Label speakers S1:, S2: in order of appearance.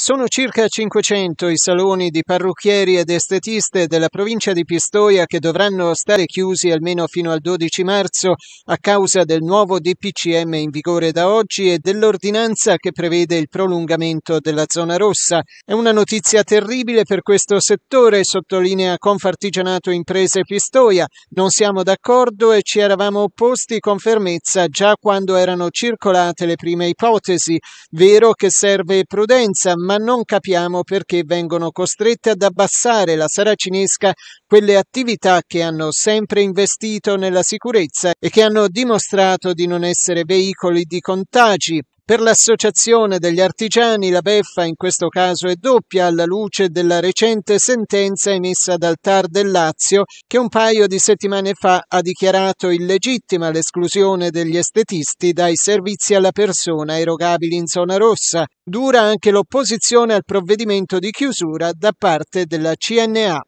S1: Sono circa 500 i saloni di parrucchieri ed estetiste della provincia di Pistoia che dovranno stare chiusi almeno fino al 12 marzo a causa del nuovo DPCM in vigore da oggi e dell'ordinanza che prevede il prolungamento della zona rossa. È una notizia terribile per questo settore, sottolinea Confartigianato Imprese Pistoia. Non siamo d'accordo e ci eravamo opposti con fermezza già quando erano circolate le prime ipotesi. Vero che serve prudenza, ma non capiamo perché vengono costrette ad abbassare la saracinesca quelle attività che hanno sempre investito nella sicurezza e che hanno dimostrato di non essere veicoli di contagi. Per l'associazione degli artigiani la beffa in questo caso è doppia alla luce della recente sentenza emessa dal TAR del Lazio che un paio di settimane fa ha dichiarato illegittima l'esclusione degli estetisti dai servizi alla persona erogabili in zona rossa. Dura anche l'opposizione al provvedimento di chiusura da parte della CNA.